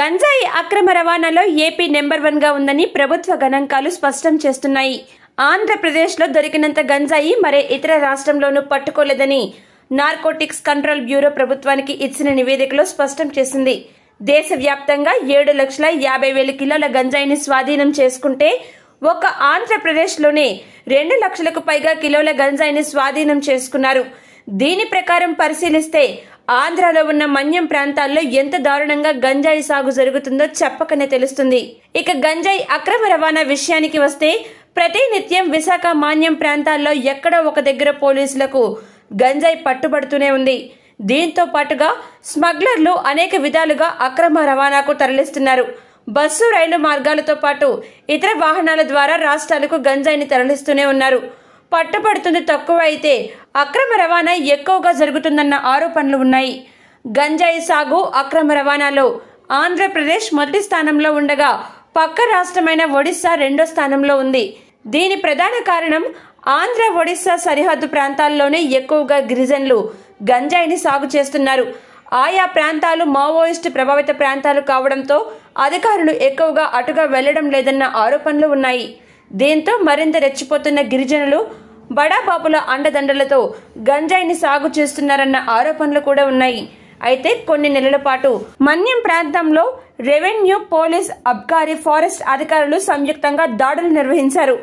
గంజాయి అక్రమ రవాణాలో ఏపీ నెంబర్ వన్గా ఉందని ప్రభుత్వ గణాంకాలు స్పష్టం చేస్తున్నాయి ఆంధ్రప్రదేశ్లో దొరికినంత గంజాయి మరే ఇతర రాష్ట్రంలోనూ పట్టుకోలేదని నార్కోటిక్స్ కంట్రోల్ బ్యూరో ప్రభుత్వానికి ఇచ్చిన నివేదికలో స్పష్టం చేసింది దేశవ్యాప్తంగా ఏడు లక్షల యాభై వేల కిలోల గంజాయిని స్వాధీనం చేసుకుంటే ఒక ఆంధ్రప్రదేశ్లోనే రెండు లక్షలకు పైగా కిలోల గంజాయిని స్వాధీనం చేసుకున్నారు దీని ప్రకారం పరిశీలిస్తే ఆంధ్రాలో ఉన్న మన్యం ప్రాంతాల్లో ఎంత దారుణంగా గంజాయి సాగు జరుగుతుందో చెప్పకనే తెలుస్తుంది ఇక గంజాయి అక్రమ రవాణా విషయానికి వస్తే ప్రతి నిత్యం విశాఖ మాన్యం ప్రాంతాల్లో ఎక్కడో ఒక దగ్గర పోలీసులకు గంజాయి పట్టుబడుతూనే ఉంది దీంతో పాటుగా స్మగ్లర్లు అనేక విధాలుగా అక్రమ రవాణాకు తరలిస్తున్నారు బస్సు రైలు మార్గాలతో పాటు ఇతర వాహనాల ద్వారా రాష్ట్రాలకు గంజాయిని తరలిస్తూనే ఉన్నారు పట్టుబడుతుంది తక్కువ అయితే అక్రమ రవాణా ఎక్కువగా జరుగుతుందన్న ఆరోపణలు ఉన్నాయి గంజాయి సాగు అక్రమ రవాణాలో ఆంధ్రప్రదేశ్ మొదటి స్థానంలో ఉండగా పక్క రాష్ట్రమైన ఒడిశా రెండో స్థానంలో ఉంది దీని ప్రధాన కారణం ఆంధ్ర ఒడిశా సరిహద్దు ప్రాంతాల్లోనే ఎక్కువగా గిరిజనులు గంజాయిని సాగు చేస్తున్నారు ఆయా ప్రాంతాలు మావోయిస్టు ప్రభావిత ప్రాంతాలు కావడంతో అధికారులు ఎక్కువగా అటుగా వెళ్లడం లేదన్న ఆరోపణలు ఉన్నాయి దీంతో మరింత రెచ్చిపోతున్న గిరిజనులు బడాబాబుల అండదండలతో గంజాయిని సాగు చేస్తున్నారన్న ఆరోపణలు కూడా ఉన్నాయి అయితే కొన్ని నెలల పాటు మన్యం ప్రాంతంలో రెవెన్యూ పోలీస్ అబ్కారీ ఫారెస్ట్ అధికారులు సంయుక్తంగా దాడులు నిర్వహించారు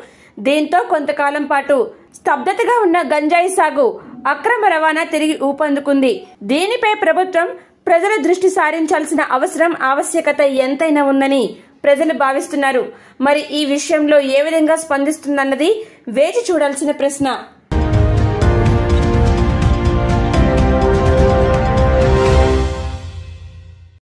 దీంతో కొంతకాలం పాటు స్తబ్దతగా ఉన్న గంజాయి సాగు అక్రమ రవాణా తిరిగి ఊపందుకుంది దీనిపై ప్రభుత్వం ప్రజల దృష్టి సారించాల్సిన అవసరం ఆవశ్యకత ఎంతైనా ఉందని ప్రజలు భావిస్తున్నారు మరి ఈ విషయంలో ఏ విధంగా స్పందిస్తుందన్నది వేచి చూడాల్సిన ప్రశ్న